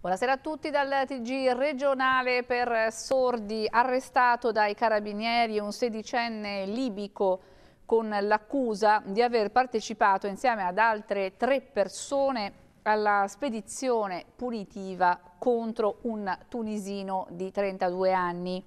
Buonasera a tutti dal TG regionale per sordi arrestato dai carabinieri un sedicenne libico con l'accusa di aver partecipato insieme ad altre tre persone alla spedizione punitiva contro un tunisino di 32 anni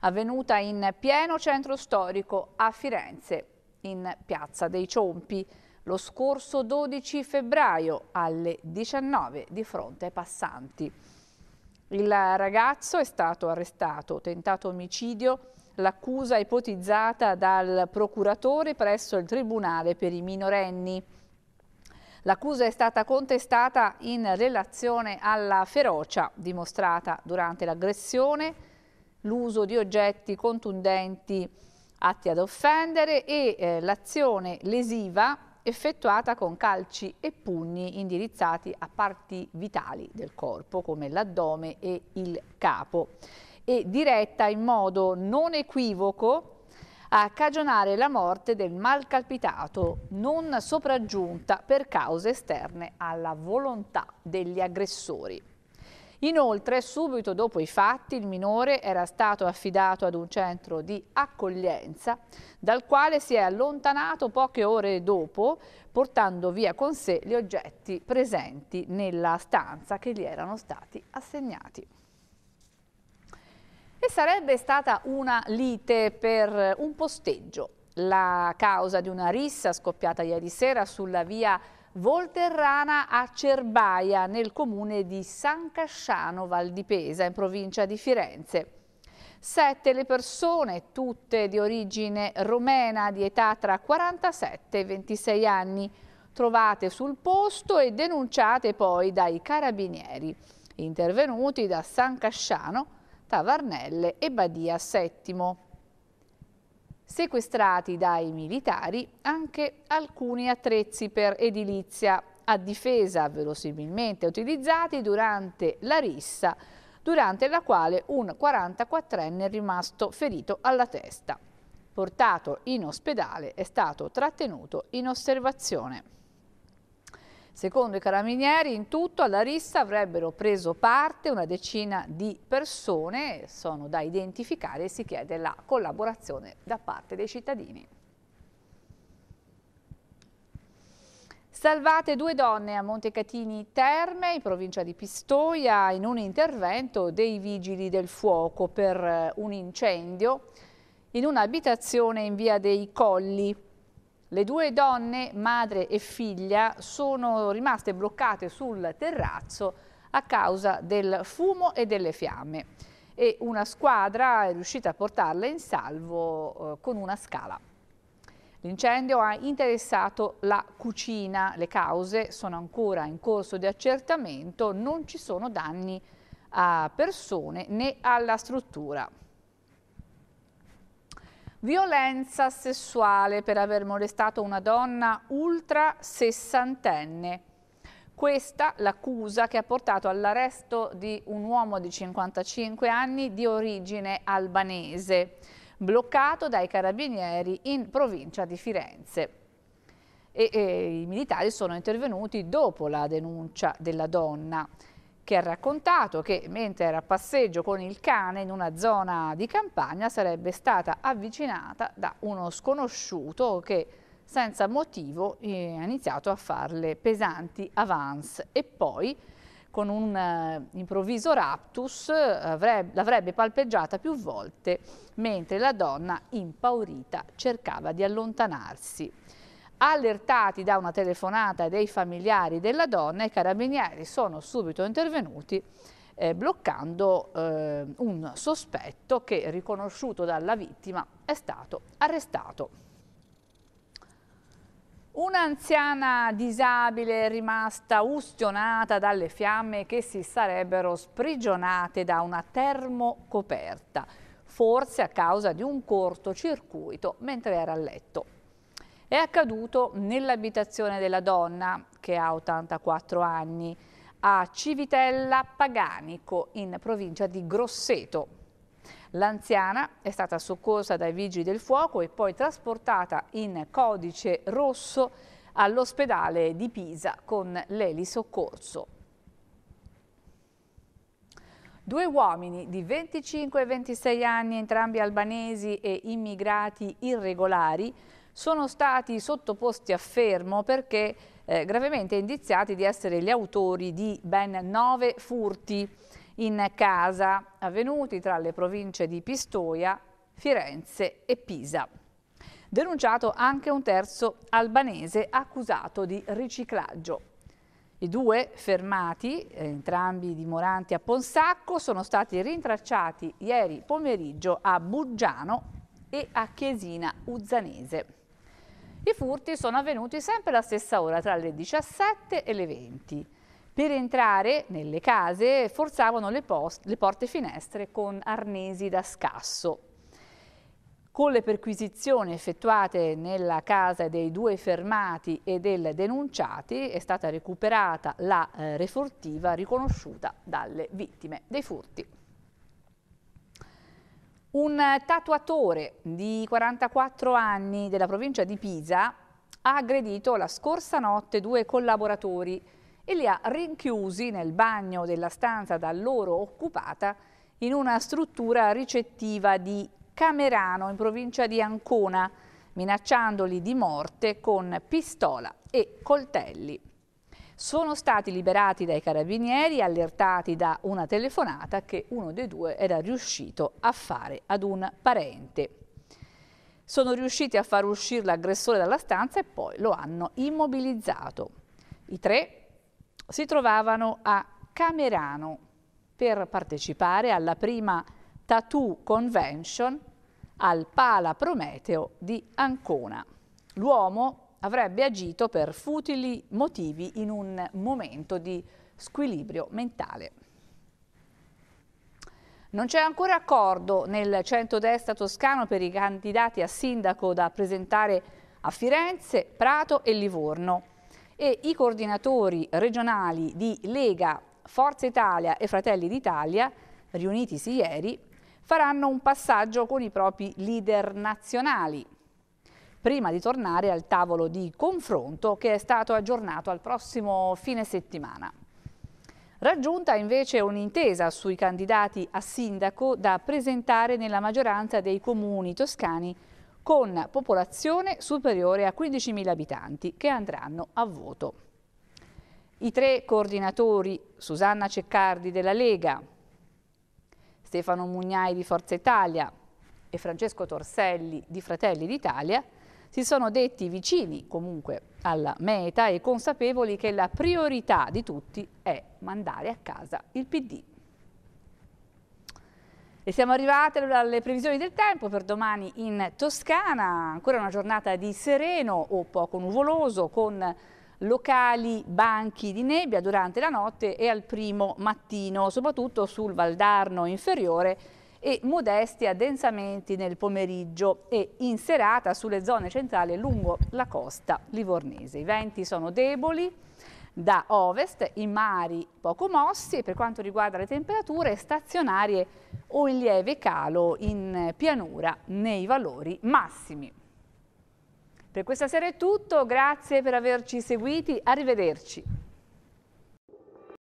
avvenuta in pieno centro storico a Firenze in piazza dei Ciompi lo scorso 12 febbraio alle 19 di fronte ai passanti. Il ragazzo è stato arrestato, tentato omicidio, l'accusa ipotizzata dal procuratore presso il Tribunale per i minorenni. L'accusa è stata contestata in relazione alla ferocia dimostrata durante l'aggressione, l'uso di oggetti contundenti atti ad offendere e eh, l'azione lesiva effettuata con calci e pugni indirizzati a parti vitali del corpo come l'addome e il capo e diretta in modo non equivoco a cagionare la morte del malcalpitato non sopraggiunta per cause esterne alla volontà degli aggressori. Inoltre, subito dopo i fatti, il minore era stato affidato ad un centro di accoglienza dal quale si è allontanato poche ore dopo portando via con sé gli oggetti presenti nella stanza che gli erano stati assegnati. E sarebbe stata una lite per un posteggio, la causa di una rissa scoppiata ieri sera sulla via Volterrana a Cerbaia, nel comune di San Casciano, Val di Pesa, in provincia di Firenze. Sette le persone, tutte di origine romena, di età tra 47 e 26 anni, trovate sul posto e denunciate poi dai carabinieri, intervenuti da San Casciano, Tavarnelle e Badia VII sequestrati dai militari anche alcuni attrezzi per edilizia a difesa verosimilmente utilizzati durante la rissa durante la quale un 44enne è rimasto ferito alla testa. Portato in ospedale è stato trattenuto in osservazione. Secondo i carabinieri, in tutto alla rissa avrebbero preso parte una decina di persone, sono da identificare e si chiede la collaborazione da parte dei cittadini. Salvate due donne a Montecatini Terme, in provincia di Pistoia, in un intervento dei vigili del fuoco per eh, un incendio in un'abitazione in via dei Colli. Le due donne, madre e figlia, sono rimaste bloccate sul terrazzo a causa del fumo e delle fiamme e una squadra è riuscita a portarle in salvo eh, con una scala. L'incendio ha interessato la cucina, le cause sono ancora in corso di accertamento, non ci sono danni a persone né alla struttura. Violenza sessuale per aver molestato una donna ultra sessantenne. Questa l'accusa che ha portato all'arresto di un uomo di 55 anni di origine albanese, bloccato dai carabinieri in provincia di Firenze. E, e, I militari sono intervenuti dopo la denuncia della donna che ha raccontato che mentre era a passeggio con il cane in una zona di campagna sarebbe stata avvicinata da uno sconosciuto che senza motivo eh, ha iniziato a farle pesanti avance e poi con un eh, improvviso raptus l'avrebbe palpeggiata più volte mentre la donna impaurita cercava di allontanarsi. Allertati da una telefonata dei familiari della donna, i carabinieri sono subito intervenuti eh, bloccando eh, un sospetto che, riconosciuto dalla vittima, è stato arrestato. Un'anziana disabile è rimasta ustionata dalle fiamme che si sarebbero sprigionate da una termocoperta, forse a causa di un cortocircuito mentre era a letto. È accaduto nell'abitazione della donna, che ha 84 anni, a Civitella Paganico, in provincia di Grosseto. L'anziana è stata soccorsa dai vigili del fuoco e poi trasportata in codice rosso all'ospedale di Pisa con l'elisoccorso. Due uomini di 25 e 26 anni, entrambi albanesi e immigrati irregolari, sono stati sottoposti a fermo perché eh, gravemente indiziati di essere gli autori di ben nove furti in casa avvenuti tra le province di Pistoia, Firenze e Pisa. Denunciato anche un terzo albanese accusato di riciclaggio. I due fermati, eh, entrambi dimoranti a Ponsacco, sono stati rintracciati ieri pomeriggio a Buggiano e a Chiesina Uzzanese. I furti sono avvenuti sempre alla stessa ora, tra le 17 e le 20. Per entrare nelle case forzavano le, le porte finestre con arnesi da scasso. Con le perquisizioni effettuate nella casa dei due fermati e del denunciati è stata recuperata la eh, riconosciuta dalle vittime dei furti. Un tatuatore di 44 anni della provincia di Pisa ha aggredito la scorsa notte due collaboratori e li ha rinchiusi nel bagno della stanza da loro occupata in una struttura ricettiva di Camerano in provincia di Ancona, minacciandoli di morte con pistola e coltelli sono stati liberati dai carabinieri allertati da una telefonata che uno dei due era riuscito a fare ad un parente. Sono riusciti a far uscire l'aggressore dalla stanza e poi lo hanno immobilizzato. I tre si trovavano a Camerano per partecipare alla prima Tattoo Convention al Pala Prometeo di Ancona. L'uomo avrebbe agito per futili motivi in un momento di squilibrio mentale. Non c'è ancora accordo nel centrodestra toscano per i candidati a sindaco da presentare a Firenze, Prato e Livorno e i coordinatori regionali di Lega, Forza Italia e Fratelli d'Italia, riunitisi ieri, faranno un passaggio con i propri leader nazionali prima di tornare al tavolo di confronto che è stato aggiornato al prossimo fine settimana. Raggiunta invece un'intesa sui candidati a sindaco da presentare nella maggioranza dei comuni toscani con popolazione superiore a 15.000 abitanti che andranno a voto. I tre coordinatori, Susanna Ceccardi della Lega, Stefano Mugnai di Forza Italia e Francesco Torselli di Fratelli d'Italia, si sono detti vicini comunque alla meta e consapevoli che la priorità di tutti è mandare a casa il PD. E siamo arrivati alle previsioni del tempo per domani in Toscana, ancora una giornata di sereno o poco nuvoloso con locali banchi di nebbia durante la notte e al primo mattino, soprattutto sul Valdarno inferiore e modesti addensamenti nel pomeriggio e in serata sulle zone centrali lungo la costa livornese. I venti sono deboli da ovest, i mari poco mossi e per quanto riguarda le temperature stazionarie o in lieve calo in pianura nei valori massimi. Per questa sera è tutto, grazie per averci seguiti, arrivederci.